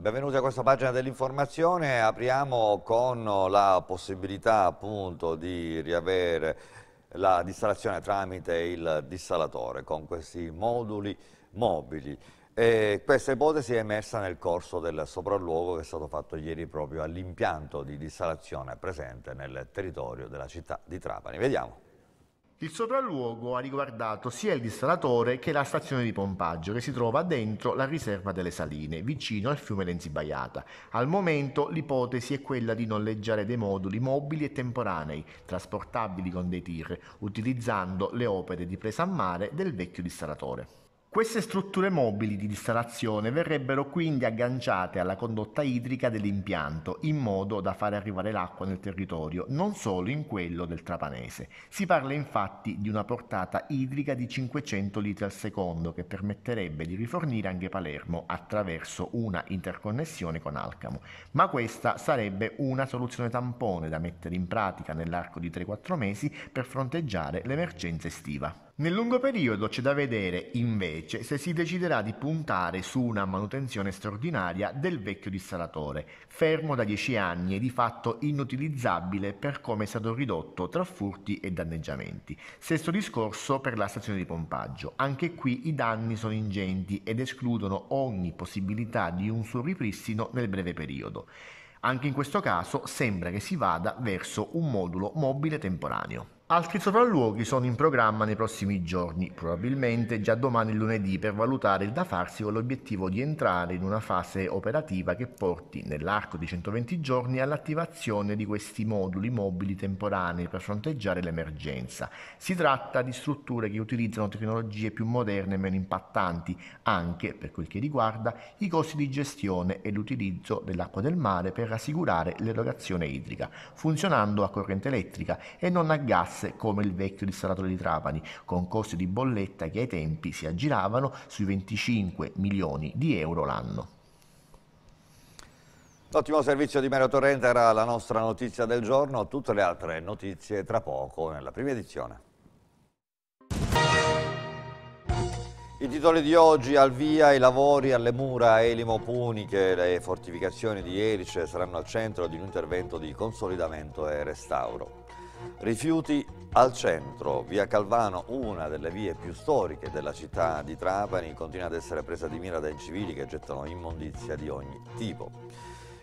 Benvenuti a questa pagina dell'informazione, apriamo con la possibilità appunto di riavere la dissalazione tramite il dissalatore con questi moduli mobili. E questa ipotesi è emersa nel corso del sopralluogo che è stato fatto ieri proprio all'impianto di dissalazione presente nel territorio della città di Trapani. Vediamo. Il sopralluogo ha riguardato sia il distratore che la stazione di pompaggio che si trova dentro la riserva delle saline, vicino al fiume Lenzibaiata. Al momento l'ipotesi è quella di noleggiare dei moduli mobili e temporanei, trasportabili con dei tir, utilizzando le opere di presa a mare del vecchio distratore. Queste strutture mobili di distalazione verrebbero quindi agganciate alla condotta idrica dell'impianto in modo da fare arrivare l'acqua nel territorio, non solo in quello del Trapanese. Si parla infatti di una portata idrica di 500 litri al secondo che permetterebbe di rifornire anche Palermo attraverso una interconnessione con Alcamo, ma questa sarebbe una soluzione tampone da mettere in pratica nell'arco di 3-4 mesi per fronteggiare l'emergenza estiva. Nel lungo periodo c'è da vedere, invece, se si deciderà di puntare su una manutenzione straordinaria del vecchio dissalatore, fermo da 10 anni e di fatto inutilizzabile per come è stato ridotto tra furti e danneggiamenti. Stesso discorso per la stazione di pompaggio. Anche qui i danni sono ingenti ed escludono ogni possibilità di un suo ripristino nel breve periodo. Anche in questo caso sembra che si vada verso un modulo mobile temporaneo. Altri sopralluoghi sono in programma nei prossimi giorni, probabilmente già domani lunedì, per valutare il da farsi con l'obiettivo di entrare in una fase operativa che porti, nell'arco di 120 giorni, all'attivazione di questi moduli mobili temporanei per fronteggiare l'emergenza. Si tratta di strutture che utilizzano tecnologie più moderne e meno impattanti, anche per quel che riguarda i costi di gestione e l'utilizzo dell'acqua del mare per assicurare l'erogazione idrica, funzionando a corrente elettrica e non a gas tasse come il vecchio distratore di Trapani, con costi di bolletta che ai tempi si aggiravano sui 25 milioni di euro l'anno. L'ottimo servizio di Mario Torrente era la nostra notizia del giorno, tutte le altre notizie tra poco nella prima edizione. I titoli di oggi al via i lavori alle mura Elimo Puniche, le fortificazioni di Erice saranno al centro di un intervento di consolidamento e restauro. Rifiuti al centro, via Calvano, una delle vie più storiche della città di Trapani, continua ad essere presa di mira dai civili che gettano immondizia di ogni tipo.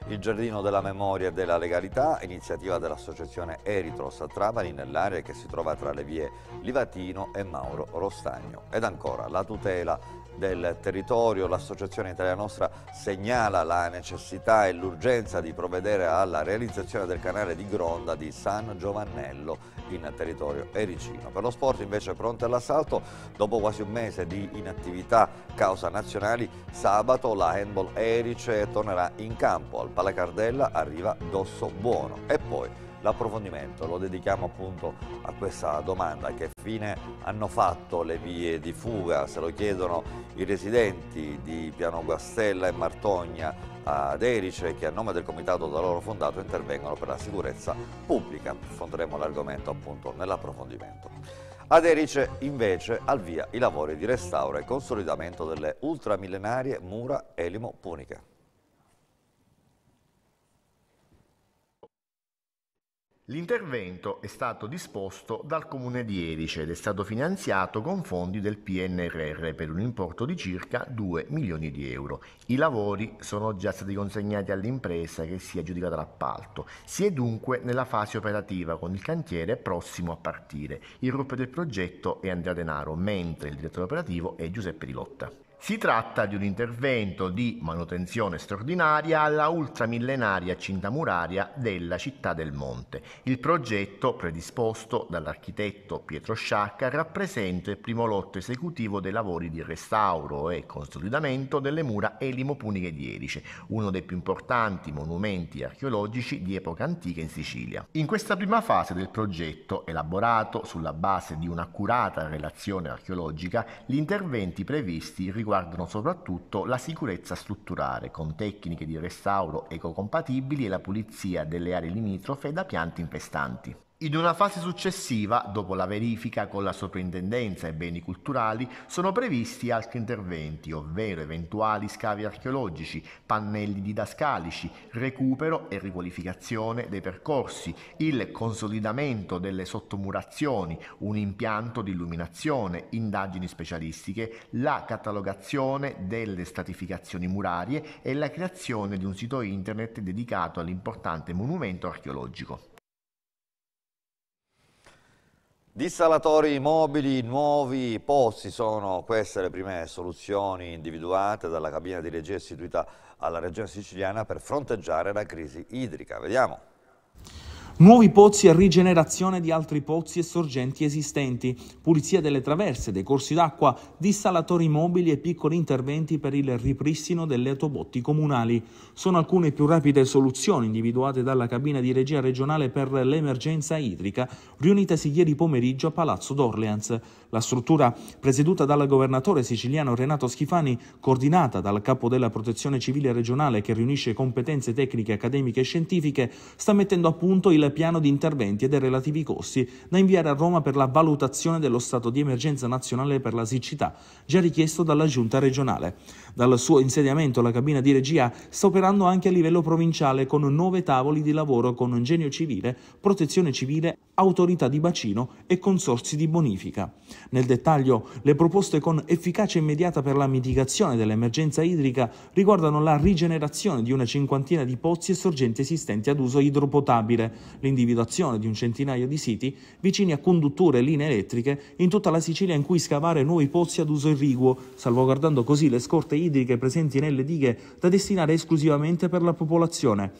Il Giardino della Memoria e della Legalità, iniziativa dell'associazione Eritros a Trapani nell'area che si trova tra le vie Livatino e Mauro Rostagno. Ed ancora la tutela del territorio, l'associazione Italia Nostra segnala la necessità e l'urgenza di provvedere alla realizzazione del canale di gronda di San Giovannello in territorio ericino. Per lo sport invece pronto all'assalto, dopo quasi un mese di inattività causa nazionali, sabato la handball Erice tornerà in campo, al Palacardella arriva Dosso Buono e poi L'approfondimento lo dedichiamo appunto a questa domanda, che fine hanno fatto le vie di fuga, se lo chiedono i residenti di Piano Guastella e Martogna ad Erice che a nome del comitato da loro fondato intervengono per la sicurezza pubblica. Affronteremo l'argomento appunto nell'approfondimento. Ad Erice invece al via i lavori di restauro e consolidamento delle ultramillenarie mura elimo-puniche. L'intervento è stato disposto dal comune di Erice ed è stato finanziato con fondi del PNRR per un importo di circa 2 milioni di euro. I lavori sono già stati consegnati all'impresa che si è aggiudicata l'appalto. Si è dunque nella fase operativa con il cantiere prossimo a partire. Il RUP del progetto è Andrea Denaro, mentre il direttore operativo è Giuseppe Di Lotta. Si tratta di un intervento di manutenzione straordinaria alla ultramillenaria cinta muraria della città del Monte. Il progetto, predisposto dall'architetto Pietro Sciacca, rappresenta il primo lotto esecutivo dei lavori di restauro e consolidamento delle mura elimo-puniche di Erice, uno dei più importanti monumenti archeologici di epoca antica in Sicilia. In questa prima fase del progetto, elaborato sulla base di un'accurata relazione archeologica, gli interventi previsti riguardano riguardano soprattutto la sicurezza strutturale con tecniche di restauro ecocompatibili e la pulizia delle aree limitrofe da piante infestanti. In una fase successiva, dopo la verifica con la soprintendenza ai beni culturali, sono previsti altri interventi, ovvero eventuali scavi archeologici, pannelli didascalici, recupero e riqualificazione dei percorsi, il consolidamento delle sottomurazioni, un impianto di illuminazione, indagini specialistiche, la catalogazione delle stratificazioni murarie e la creazione di un sito internet dedicato all'importante monumento archeologico. Dissalatori mobili nuovi posti sono queste le prime soluzioni individuate dalla cabina di regia istituita alla regione siciliana per fronteggiare la crisi idrica. Vediamo. Nuovi pozzi e rigenerazione di altri pozzi e sorgenti esistenti, pulizia delle traverse, dei corsi d'acqua, dissalatori mobili e piccoli interventi per il ripristino delle autobotti comunali. Sono alcune più rapide soluzioni individuate dalla cabina di regia regionale per l'emergenza idrica, riunitasi ieri pomeriggio a Palazzo d'Orleans. La struttura presieduta dal governatore siciliano Renato Schifani, coordinata dal capo della protezione civile regionale che riunisce competenze tecniche, accademiche e scientifiche, sta mettendo a punto il piano di interventi e dei relativi costi da inviare a Roma per la valutazione dello stato di emergenza nazionale per la siccità, già richiesto dalla giunta regionale. Dal suo insediamento la cabina di regia sta operando anche a livello provinciale con nove tavoli di lavoro con ingegno civile, protezione civile, autorità di bacino e consorsi di bonifica. Nel dettaglio, le proposte con efficacia immediata per la mitigazione dell'emergenza idrica riguardano la rigenerazione di una cinquantina di pozzi e sorgenti esistenti ad uso idropotabile, l'individuazione di un centinaio di siti vicini a condutture e linee elettriche in tutta la Sicilia in cui scavare nuovi pozzi ad uso irriguo, salvaguardando così le scorte idriche presenti nelle dighe da destinare esclusivamente per la popolazione.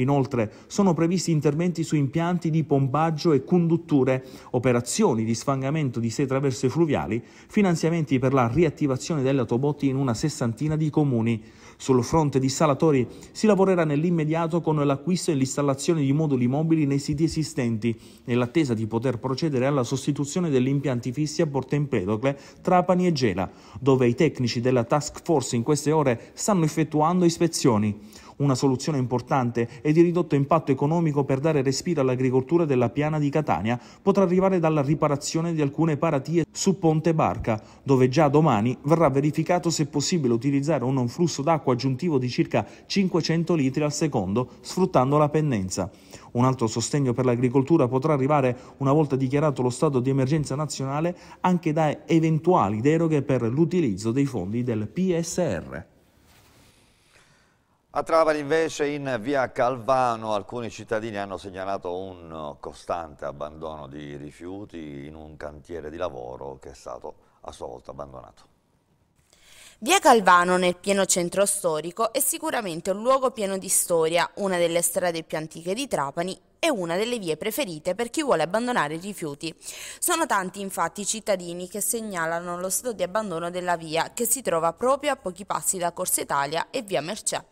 Inoltre sono previsti interventi su impianti di pompaggio e condutture, operazioni di sfangamento di sei traverse fluviali, finanziamenti per la riattivazione delle autobotti in una sessantina di comuni. Sul fronte di Salatori si lavorerà nell'immediato con l'acquisto e l'installazione di moduli mobili nei siti esistenti, nell'attesa di poter procedere alla sostituzione degli impianti fissi a Porto Empedocle, Trapani e Gela, dove i tecnici della task force in queste ore stanno effettuando ispezioni una soluzione importante e di ridotto impatto economico per dare respiro all'agricoltura della piana di Catania potrà arrivare dalla riparazione di alcune paratie su Ponte Barca, dove già domani verrà verificato se è possibile utilizzare un flusso d'acqua aggiuntivo di circa 500 litri al secondo, sfruttando la pendenza. Un altro sostegno per l'agricoltura potrà arrivare, una volta dichiarato lo stato di emergenza nazionale, anche da eventuali deroghe per l'utilizzo dei fondi del PSR. A Travali invece in via Calvano alcuni cittadini hanno segnalato un costante abbandono di rifiuti in un cantiere di lavoro che è stato a sua volta abbandonato. Via Calvano, nel pieno centro storico, è sicuramente un luogo pieno di storia, una delle strade più antiche di Trapani è una delle vie preferite per chi vuole abbandonare i rifiuti. Sono tanti infatti i cittadini che segnalano lo stato di abbandono della via che si trova proprio a pochi passi da Corsa Italia e via Mercè.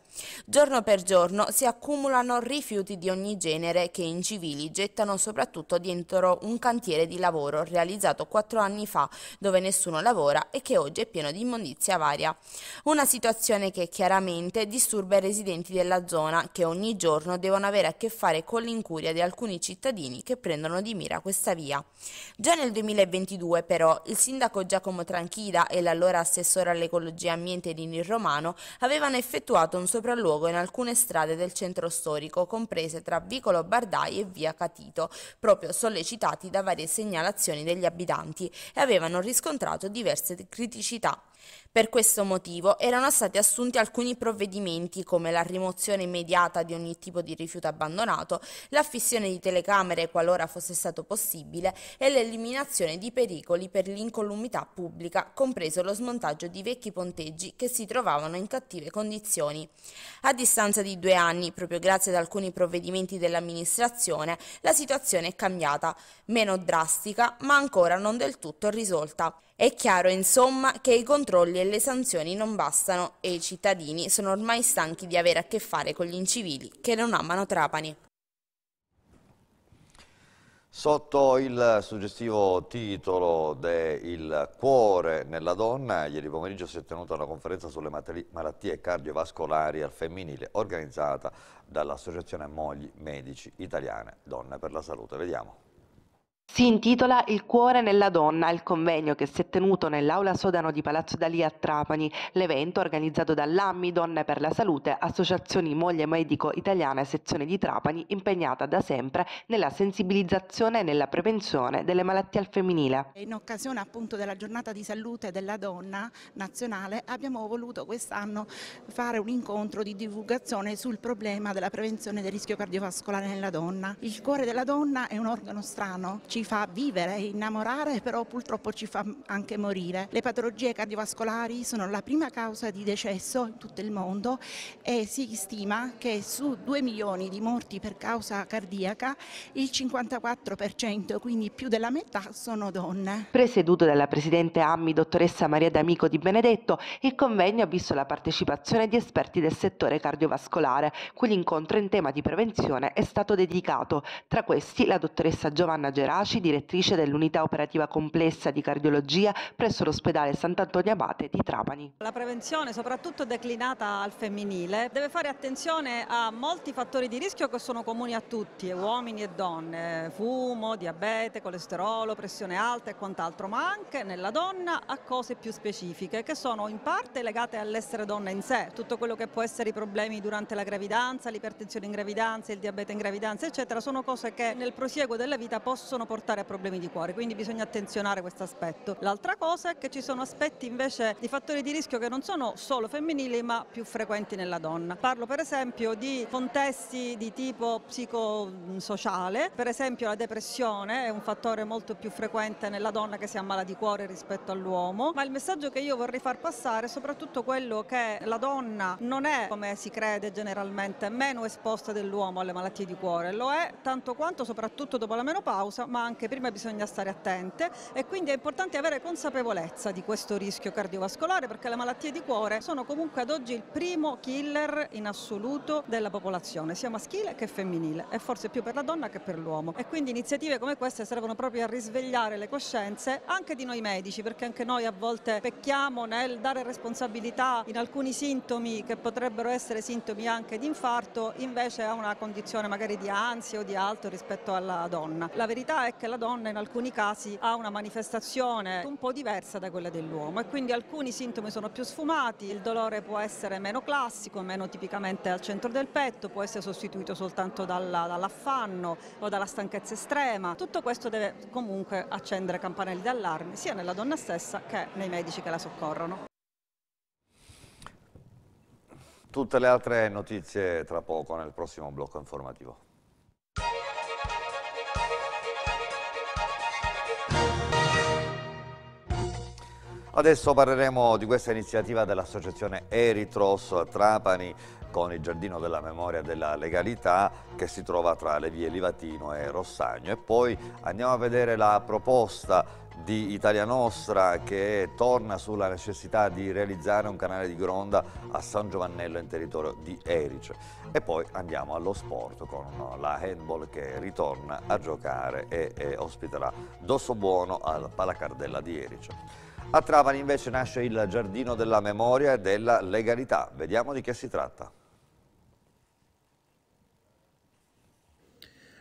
Giorno per giorno si accumulano rifiuti di ogni genere che in civili gettano soprattutto dentro un cantiere di lavoro realizzato quattro anni fa dove nessuno lavora e che oggi è pieno di immondizia varia. Una situazione che chiaramente disturba i residenti della zona che ogni giorno devono avere a che fare con l'incubo incuria di alcuni cittadini che prendono di mira questa via. Già nel 2022 però il sindaco Giacomo Tranchida e l'allora assessore all'ecologia e ambiente Nini Romano avevano effettuato un sopralluogo in alcune strade del centro storico, comprese tra Vicolo Bardai e via Catito, proprio sollecitati da varie segnalazioni degli abitanti e avevano riscontrato diverse criticità. Per questo motivo erano stati assunti alcuni provvedimenti come la rimozione immediata di ogni tipo di rifiuto abbandonato, l'affissione di telecamere qualora fosse stato possibile e l'eliminazione di pericoli per l'incolumità pubblica, compreso lo smontaggio di vecchi ponteggi che si trovavano in cattive condizioni. A distanza di due anni, proprio grazie ad alcuni provvedimenti dell'amministrazione, la situazione è cambiata, meno drastica ma ancora non del tutto risolta. È chiaro insomma che i controlli e le sanzioni non bastano e i cittadini sono ormai stanchi di avere a che fare con gli incivili che non amano Trapani. Sotto il suggestivo titolo de Il cuore nella donna, ieri pomeriggio si è tenuta una conferenza sulle malattie cardiovascolari al femminile organizzata dall'Associazione Mogli Medici Italiane Donne per la Salute. Vediamo. Si intitola Il cuore nella donna, il convegno che si è tenuto nell'aula Sodano di Palazzo D'Alì a Trapani, l'evento organizzato dall'AMMI Donne per la Salute, Associazione Moglie Medico Italiana sezione di Trapani, impegnata da sempre nella sensibilizzazione e nella prevenzione delle malattie al femminile. In occasione appunto della giornata di salute della donna nazionale abbiamo voluto quest'anno fare un incontro di divulgazione sul problema della prevenzione del rischio cardiovascolare nella donna. Il cuore della donna è un organo strano, ci fa vivere, innamorare, però purtroppo ci fa anche morire. Le patologie cardiovascolari sono la prima causa di decesso in tutto il mondo e si stima che su 2 milioni di morti per causa cardiaca il 54%, quindi più della metà, sono donne. Presieduto dalla Presidente Ammi, dottoressa Maria D'Amico di Benedetto, il convegno ha visto la partecipazione di esperti del settore cardiovascolare, cui l'incontro in tema di prevenzione è stato dedicato. Tra questi la dottoressa Giovanna Gerasi, Faci, direttrice dell'unità operativa complessa di cardiologia presso l'ospedale Sant'Antonio Abate di Trapani. La prevenzione, soprattutto declinata al femminile, deve fare attenzione a molti fattori di rischio che sono comuni a tutti, uomini e donne, fumo, diabete, colesterolo, pressione alta e quant'altro, ma anche nella donna a cose più specifiche che sono in parte legate all'essere donna in sé, tutto quello che può essere i problemi durante la gravidanza, l'ipertensione in gravidanza, il diabete in gravidanza, eccetera, sono cose che nel prosieguo della vita possono portare portare a problemi di cuore, quindi bisogna attenzionare questo aspetto. L'altra cosa è che ci sono aspetti invece di fattori di rischio che non sono solo femminili ma più frequenti nella donna. Parlo per esempio di contesti di tipo psicosociale, per esempio la depressione è un fattore molto più frequente nella donna che si ammala di cuore rispetto all'uomo, ma il messaggio che io vorrei far passare è soprattutto quello che la donna non è, come si crede generalmente, meno esposta dell'uomo alle malattie di cuore, lo è tanto quanto soprattutto dopo la menopausa, ma anche prima bisogna stare attente e quindi è importante avere consapevolezza di questo rischio cardiovascolare perché le malattie di cuore sono comunque ad oggi il primo killer in assoluto della popolazione, sia maschile che femminile e forse più per la donna che per l'uomo. E quindi iniziative come queste servono proprio a risvegliare le coscienze anche di noi medici perché anche noi a volte pecchiamo nel dare responsabilità in alcuni sintomi che potrebbero essere sintomi anche di infarto invece a una condizione magari di ansia o di alto rispetto alla donna. La verità è che la donna in alcuni casi ha una manifestazione un po' diversa da quella dell'uomo e quindi alcuni sintomi sono più sfumati, il dolore può essere meno classico, meno tipicamente al centro del petto, può essere sostituito soltanto dalla, dall'affanno o dalla stanchezza estrema. Tutto questo deve comunque accendere campanelli d'allarme sia nella donna stessa che nei medici che la soccorrono. Tutte le altre notizie tra poco nel prossimo blocco informativo. Adesso parleremo di questa iniziativa dell'associazione Eritros Trapani con il Giardino della Memoria della Legalità che si trova tra le vie Livatino e Rossagno e poi andiamo a vedere la proposta di Italia Nostra che torna sulla necessità di realizzare un canale di gronda a San Giovannello in territorio di Erice. E poi andiamo allo sport con la handball che ritorna a giocare e, e ospiterà Buono al Palacardella di Erice. A Travani invece nasce il Giardino della Memoria e della Legalità. Vediamo di che si tratta.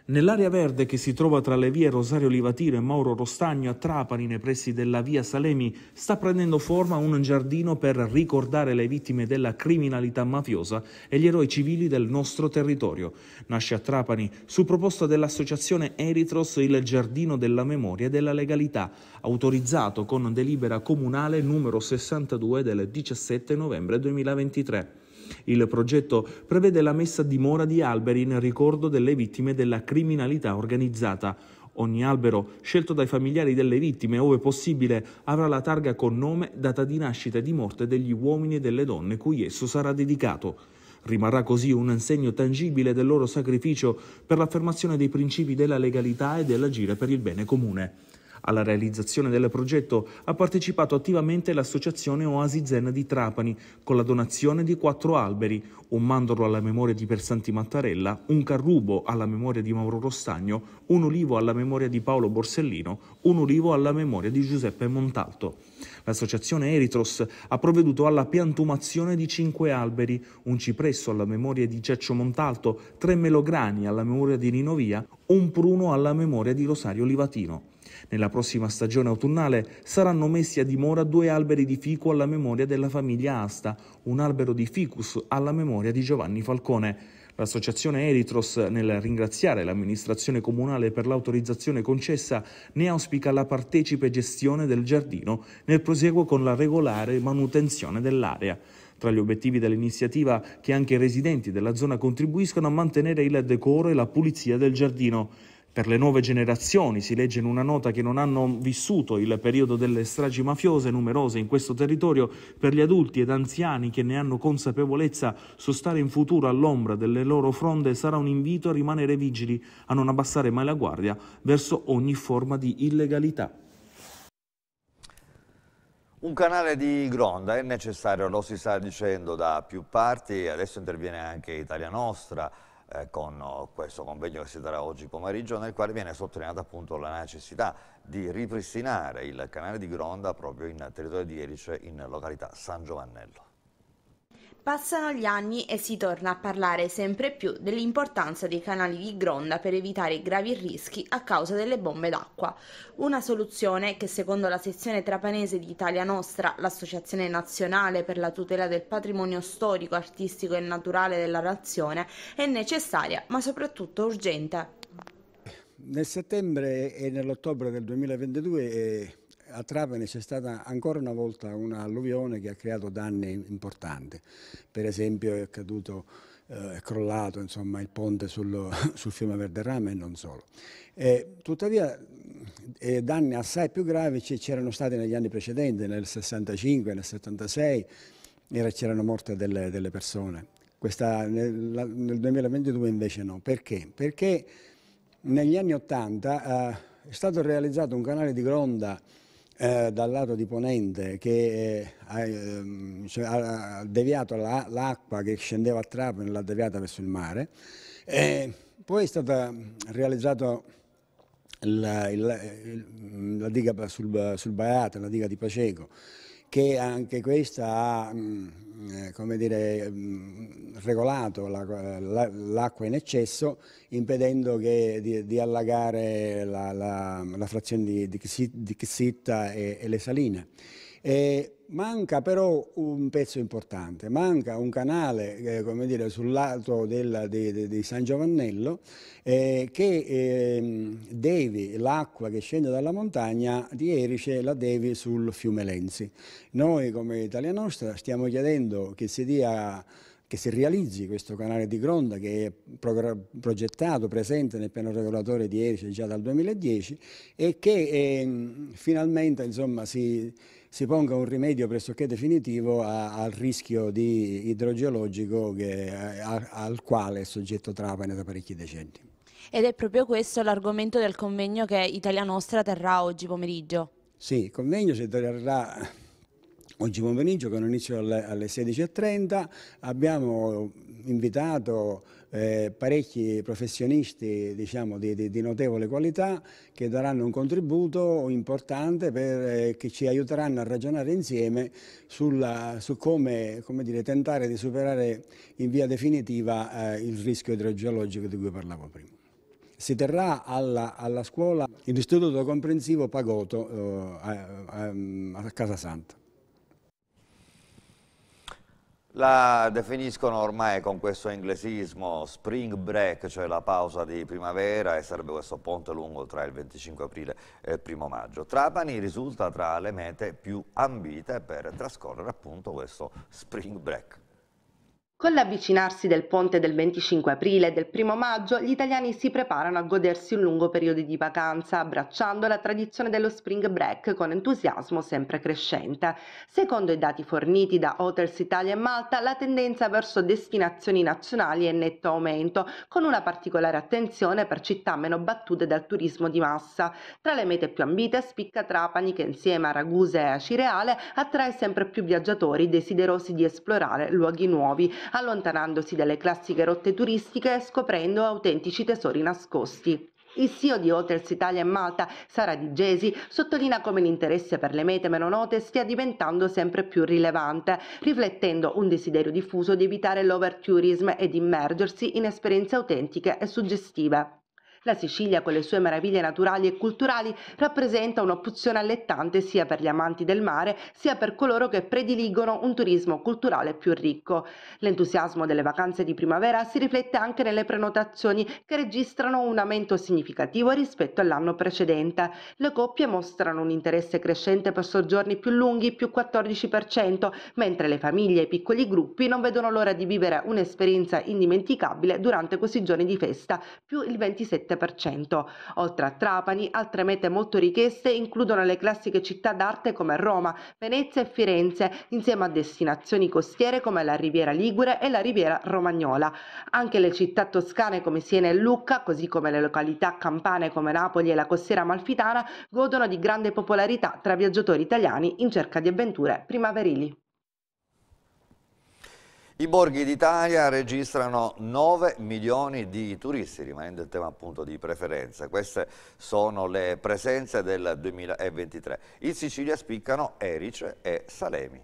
Nell'area verde che si trova tra le vie Rosario Livatino e Mauro Rostagno a Trapani, nei pressi della via Salemi, sta prendendo forma un giardino per ricordare le vittime della criminalità mafiosa e gli eroi civili del nostro territorio. Nasce a Trapani, su proposta dell'associazione Eritros, il Giardino della Memoria e della Legalità, autorizzato con delibera comunale numero 62 del 17 novembre 2023. Il progetto prevede la messa a dimora di alberi in ricordo delle vittime della criminalità organizzata. Ogni albero scelto dai familiari delle vittime, ove possibile, avrà la targa con nome, data di nascita e di morte degli uomini e delle donne cui esso sarà dedicato. Rimarrà così un segno tangibile del loro sacrificio per l'affermazione dei principi della legalità e dell'agire per il bene comune. Alla realizzazione del progetto ha partecipato attivamente l'associazione Oasi Zen di Trapani con la donazione di quattro alberi, un mandorlo alla memoria di Persanti Mattarella, un carrubo alla memoria di Mauro Rostagno, un olivo alla memoria di Paolo Borsellino, un olivo alla memoria di Giuseppe Montalto. L'associazione Eritros ha provveduto alla piantumazione di cinque alberi, un cipresso alla memoria di Ceccio Montalto, tre melograni alla memoria di Rinovia, un pruno alla memoria di Rosario Livatino. Nella prossima stagione autunnale saranno messi a dimora due alberi di fico alla memoria della famiglia Asta, un albero di ficus alla memoria di Giovanni Falcone. L'associazione Eritros, nel ringraziare l'amministrazione comunale per l'autorizzazione concessa, ne auspica la partecipe gestione del giardino nel proseguo con la regolare manutenzione dell'area. Tra gli obiettivi dell'iniziativa che anche i residenti della zona contribuiscono a mantenere il decoro e la pulizia del giardino per le nuove generazioni, si legge in una nota che non hanno vissuto il periodo delle stragi mafiose numerose in questo territorio, per gli adulti ed anziani che ne hanno consapevolezza, sostare in futuro all'ombra delle loro fronde sarà un invito a rimanere vigili, a non abbassare mai la guardia verso ogni forma di illegalità. Un canale di gronda è necessario, lo si sta dicendo da più parti, adesso interviene anche Italia Nostra, eh, con oh, questo convegno che si darà oggi pomeriggio, nel quale viene sottolineata appunto la necessità di ripristinare il canale di Gronda proprio in territorio di Erice, in località San Giovannello. Passano gli anni e si torna a parlare sempre più dell'importanza dei canali di gronda per evitare gravi rischi a causa delle bombe d'acqua, una soluzione che secondo la sezione trapanese di Italia Nostra, l'Associazione Nazionale per la tutela del patrimonio storico, artistico e naturale della nazione, è necessaria ma soprattutto urgente. Nel settembre e nell'ottobre del 2022 è eh, a Trapani c'è stata ancora una volta un'alluvione che ha creato danni importanti. Per esempio è caduto, eh, è crollato insomma, il ponte sul, sul fiume Verderrame e non solo. E, tuttavia eh, danni assai più gravi c'erano stati negli anni precedenti, nel 65, nel 76, c'erano morte delle, delle persone. Questa, nel, nel, 2022 invece no. Perché? Perché negli anni 80 eh, è stato realizzato un canale di gronda eh, dal lato di Ponente che eh, ehm, cioè, ha deviato l'acqua la, che scendeva a Trapani, l'ha deviata verso il mare. E poi è stata ehm, realizzata la, la, la, diga sul, sul Baiata, la diga di Paceco, che anche questa ha mh, eh, come dire, mm, regolato l'acqua in eccesso impedendo che, di, di, allagare la, la frazione di, di, di Xitta e, e le saline. Eh, manca però un pezzo importante, manca un canale eh, dire, sul lato del, di, di, di, San Giovannello eh, che ehm, devi l'acqua che scende dalla montagna di Erice la devi sul fiume Lenzi. Noi come Italia Nostra stiamo chiedendo che si dia che si realizzi questo canale di gronda che è progettato, presente nel piano regolatore di Erice già dal 2010 e che eh, finalmente insomma, si, si ponga un rimedio pressoché definitivo a, al rischio idrogeologico che, a, al quale è soggetto Trapani da parecchi decenni. Ed è proprio questo l'argomento del convegno che Italia Nostra terrà oggi pomeriggio. Sì, il convegno si terrà oggi pomeriggio con inizio alle, alle 16.30. Abbiamo invitato eh, parecchi professionisti diciamo, di, di, di, notevole qualità che daranno un contributo importante per, eh, che ci aiuteranno a ragionare insieme sulla, su come, come dire, tentare di superare in via definitiva eh, il rischio idrogeologico di cui parlavo prima si terrà alla, alla scuola l'istituto comprensivo Pagoto eh, a, a, a Casa Santa. La definiscono ormai con questo inglesismo spring break, cioè la pausa di primavera e sarebbe questo ponte lungo tra il 25 aprile e il primo maggio. Trapani risulta tra le mete più ambite per trascorrere appunto questo spring break. Con l'avvicinarsi del ponte del 25 aprile e del 1 maggio, gli italiani si preparano a godersi un lungo periodo di vacanza, abbracciando la tradizione dello spring break con entusiasmo sempre crescente. Secondo i dati forniti da Hotels Italia e Malta, la tendenza verso destinazioni nazionali è in netto aumento, con una particolare attenzione per città meno battute dal turismo di massa. Tra le mete più ambite spicca Trapani che insieme a Ragusa e a Cireale attrae sempre più viaggiatori desiderosi di esplorare luoghi nuovi allontanandosi dalle classiche rotte turistiche e scoprendo autentici tesori nascosti. Il CEO di Hotels Italia e Malta, Sara Di Gesi, sottolinea come l'interesse per le mete meno note stia diventando sempre più rilevante, riflettendo un desiderio diffuso di evitare l'overtourism e di immergersi in esperienze autentiche e suggestive. La Sicilia con le sue meraviglie naturali e culturali rappresenta un'opzione allettante sia per gli amanti del mare sia per coloro che prediligono un turismo culturale più ricco. L'entusiasmo delle vacanze di primavera si riflette anche nelle prenotazioni che registrano un aumento significativo rispetto all'anno precedente. Le coppie mostrano un interesse crescente per soggiorni più lunghi, più 14%, mentre le famiglie e i piccoli gruppi non vedono l'ora di vivere un'esperienza indimenticabile durante questi giorni di festa, più il 27%. 7%. Oltre a Trapani, altre mete molto richieste includono le classiche città d'arte come Roma, Venezia e Firenze, insieme a destinazioni costiere come la Riviera Ligure e la Riviera Romagnola. Anche le città toscane come Siena e Lucca, così come le località campane come Napoli e la costiera malfitana, godono di grande popolarità tra viaggiatori italiani in cerca di avventure primaverili. I borghi d'Italia registrano 9 milioni di turisti, rimanendo il tema appunto di preferenza. Queste sono le presenze del 2023. In Sicilia spiccano Erice e Salemi.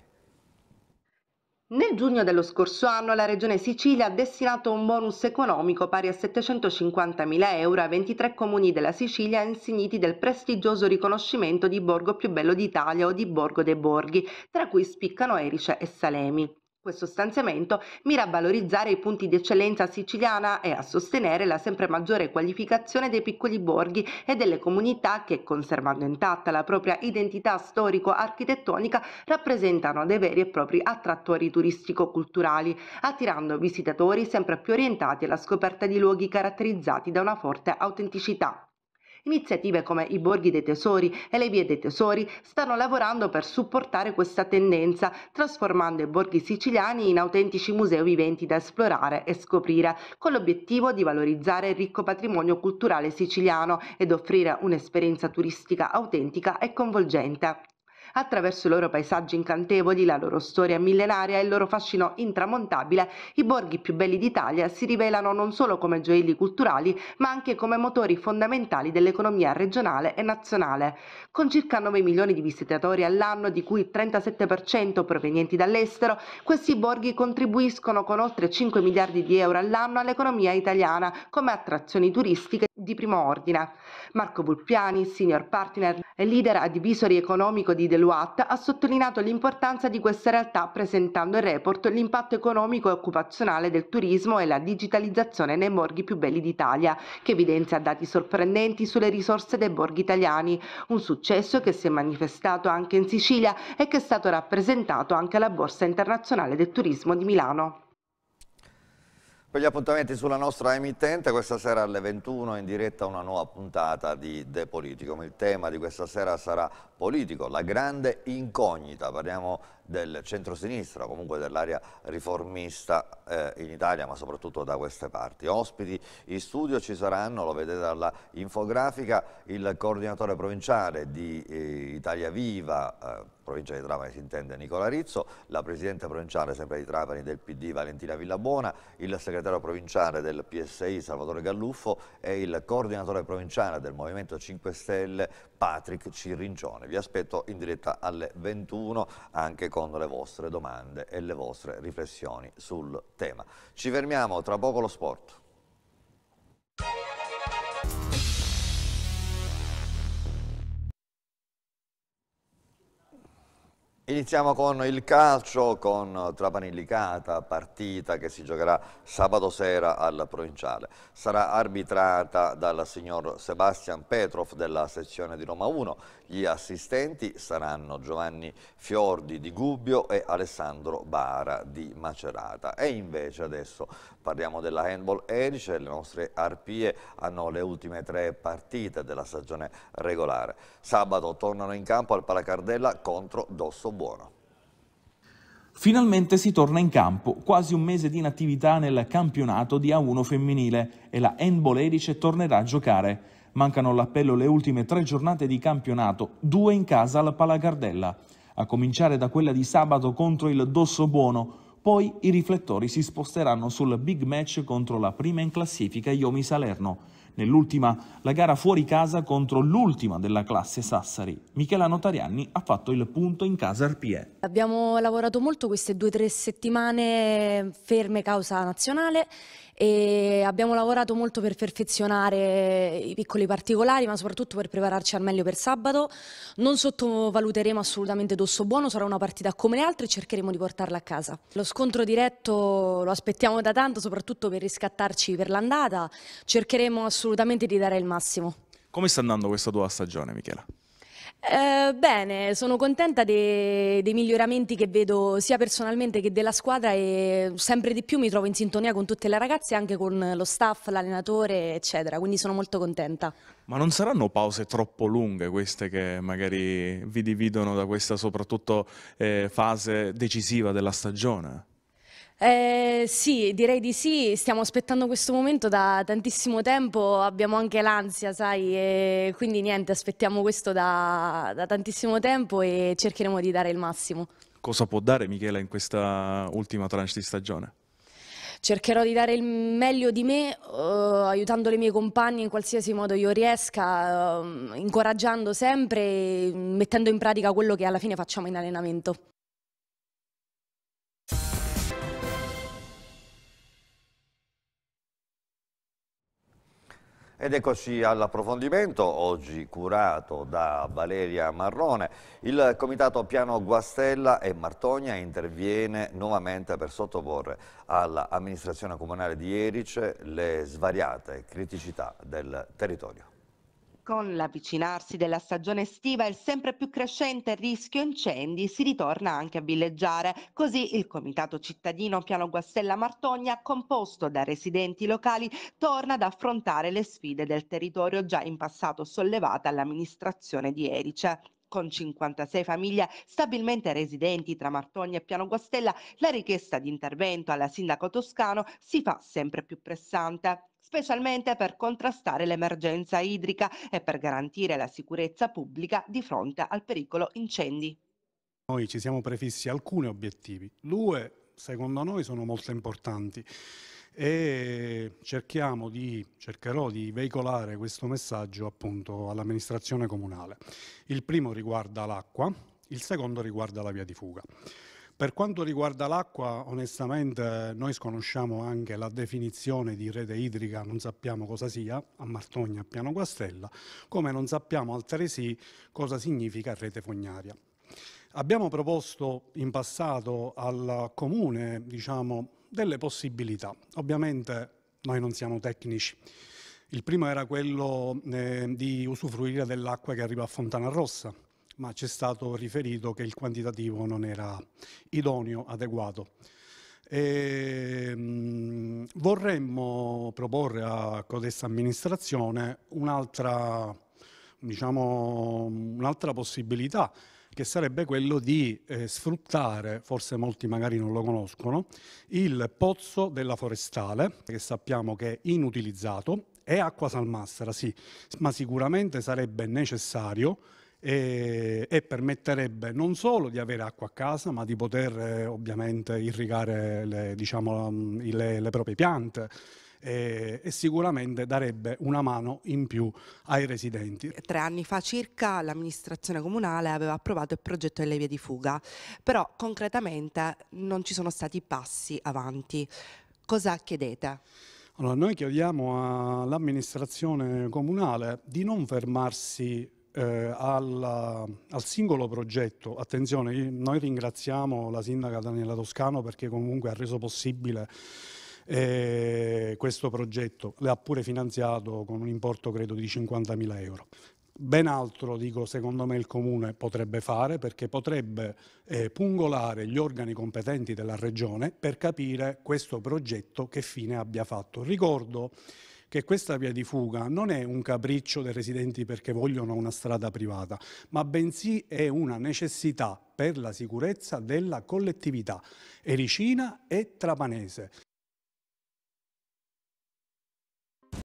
Nel giugno dello scorso anno la Regione Sicilia ha destinato un bonus economico pari a 750.000 euro a 23 comuni della Sicilia insigniti del prestigioso riconoscimento di Borgo più bello d'Italia o di Borgo dei Borghi, tra cui spiccano Erice e Salemi. Questo stanziamento mira a valorizzare i punti di eccellenza siciliana e a sostenere la sempre maggiore qualificazione dei piccoli borghi e delle comunità che, conservando intatta la propria identità storico-architettonica, rappresentano dei veri e propri attrattori turistico-culturali, attirando visitatori sempre più orientati alla scoperta di luoghi caratterizzati da una forte autenticità. Iniziative come i borghi dei tesori e le vie dei tesori stanno lavorando per supportare questa tendenza, trasformando i borghi siciliani in autentici musei viventi da esplorare e scoprire, con l'obiettivo di valorizzare il ricco patrimonio culturale siciliano ed offrire un'esperienza turistica autentica e coinvolgente. Attraverso i loro paesaggi incantevoli, la loro storia millenaria e il loro fascino intramontabile, i borghi più belli d'Italia si rivelano non solo come gioielli culturali, ma anche come motori fondamentali dell'economia regionale e nazionale. Con circa 9 milioni di visitatori all'anno, di cui il 37% provenienti dall'estero, questi borghi contribuiscono con oltre 5 miliardi di euro all'anno all'economia italiana come attrazioni turistiche di primo ordine. Marco Vulpiani, senior partner e leader ad divisori economico di Del dell'UAT ha sottolineato l'importanza di questa realtà presentando in report l'impatto economico e occupazionale del turismo e la digitalizzazione nei borghi più belli d'Italia, che evidenzia dati sorprendenti sulle risorse dei borghi italiani, un successo che si è manifestato anche in Sicilia e che è stato rappresentato anche alla Borsa Internazionale del Turismo di Milano. Per gli appuntamenti sulla nostra emittente, questa sera alle 21 in diretta una nuova puntata di De Politicum. Il tema di questa sera sarà politico, la grande incognita. Parliamo del centrosinistra, comunque dell'area riformista eh, in Italia, ma soprattutto da queste parti. Ospiti in studio ci saranno, lo vedete dalla infografica, il coordinatore provinciale di eh, Italia Viva, eh, provincia di Trapani si intende Nicola Rizzo, la presidente provinciale sempre di Trapani del PD Valentina Villabuona, il segretario provinciale del PSI Salvatore Galluffo e il coordinatore provinciale del Movimento 5 Stelle Patrick Cirrincione. Vi aspetto in diretta alle 21 anche con secondo le vostre domande e le vostre riflessioni sul tema. Ci fermiamo tra poco lo sport. Iniziamo con il calcio, con Trapanillicata, partita che si giocherà sabato sera al Provinciale. Sarà arbitrata dal signor Sebastian Petrov della sezione di Roma 1. Gli assistenti saranno Giovanni Fiordi di Gubbio e Alessandro Bara di Macerata. E invece adesso parliamo della handball Erice, le nostre arpie hanno le ultime tre partite della stagione regolare. Sabato tornano in campo al Palacardella contro Dosso buono. Finalmente si torna in campo, quasi un mese di inattività nel campionato di A1 femminile e la Handball Edice tornerà a giocare. Mancano all'appello le ultime tre giornate di campionato, due in casa al Palagardella, a cominciare da quella di sabato contro il Dosso Buono, poi i riflettori si sposteranno sul big match contro la prima in classifica Iomi Salerno. Nell'ultima, la gara fuori casa contro l'ultima della classe Sassari, Michela Notarianni ha fatto il punto in casa Arpie. Abbiamo lavorato molto queste due o tre settimane ferme causa nazionale e abbiamo lavorato molto per perfezionare i piccoli particolari ma soprattutto per prepararci al meglio per sabato. Non sottovaluteremo assolutamente Dosso Buono, sarà una partita come le altre e cercheremo di portarla a casa. Lo scontro diretto lo aspettiamo da tanto soprattutto per riscattarci per l'andata, cercheremo assolutamente di dare il massimo. Come sta andando questa tua stagione Michela? Eh, bene, sono contenta de- dei miglioramenti che vedo sia personalmente che della squadra e sempre di più mi trovo in sintonia con tutte le ragazze, anche con lo staff, l'allenatore, eccetera, quindi sono molto contenta. Ma non saranno pause troppo lunghe queste che magari vi dividono da questa soprattutto eh, fase decisiva della stagione? Eh, sì, direi di sì, stiamo aspettando questo momento da tantissimo tempo, abbiamo anche l'ansia, sai, e quindi niente, aspettiamo questo da, da tantissimo tempo e cercheremo di dare il massimo. Cosa può dare Michela in questa ultima tranche di stagione? cercherò di dare il meglio di me, uh, aiutando le mie compagne in qualsiasi modo io riesca, uh, incoraggiando sempre, mettendo in pratica quello che alla fine facciamo in allenamento. Ed eccoci all'approfondimento, oggi curato da Valeria Marrone. Il comitato Piano Guastella e Martogna interviene nuovamente per sottoporre all'amministrazione comunale di Erice le svariate criticità del territorio con l'avvicinarsi della stagione estiva e il sempre più crescente rischio incendi si ritorna anche a villeggiare. Così il Comitato Cittadino Piano Guastella Martogna, composto da residenti locali, torna ad affrontare le sfide del territorio già in passato sollevate all'amministrazione di Erice con 56 famiglie stabilmente residenti tra Martogna e Piano Guastella, la richiesta di intervento alla sindaco toscano si fa sempre più pressante specialmente per contrastare l'emergenza idrica e per garantire la sicurezza pubblica di fronte al pericolo incendi. Noi ci siamo prefissi alcuni obiettivi. Due, secondo noi, sono molto importanti e di, cercherò di veicolare questo messaggio appunto all'amministrazione comunale. Il primo riguarda l'acqua, il secondo riguarda la via di fuga. Per quanto riguarda l'acqua, onestamente noi sconosciamo anche la definizione di rete idrica, non sappiamo cosa sia, a Martogna, a Piano Guastella, come non sappiamo altresì cosa significa rete fognaria. Abbiamo proposto in passato al Comune diciamo, delle possibilità, ovviamente noi non siamo tecnici, il primo era quello eh, di usufruire dell'acqua che arriva a Fontana Rossa ma ci è stato riferito che il quantitativo non era idoneo, adeguato. E, ehm, mh, vorremmo proporre a codesta amministrazione un'altra diciamo, un possibilità che sarebbe quello di eh, sfruttare, forse molti magari non lo conoscono, il pozzo della forestale, che sappiamo che è inutilizzato, è acqua salmastra, sì, ma sicuramente sarebbe necessario e, e, permetterebbe non solo di avere acqua a casa, ma di poter eh, ovviamente irrigare le, diciamo, mm, le, le proprie piante. E, e, sicuramente darebbe una mano in più ai residenti. Tre anni fa circa l'amministrazione comunale aveva approvato il progetto delle vie di fuga, però concretamente non ci sono stati passi avanti. Cosa chiedete? Allora, noi chiediamo all'amministrazione comunale di non fermarsi eh, alla, al singolo progetto. Attenzione, noi ringraziamo la sindaca Daniela Toscano perché comunque ha reso possibile eh, questo progetto, le ha pure finanziato con un importo credo di 50.000 euro. Ben altro, dico, secondo me il Comune potrebbe fare perché potrebbe eh, pungolare gli organi competenti della Regione per capire questo progetto che fine abbia fatto. Ricordo che questa via di fuga non è un capriccio dei residenti perché vogliono una strada privata, ma bensì è una necessità per la sicurezza della collettività ericina e trapanese.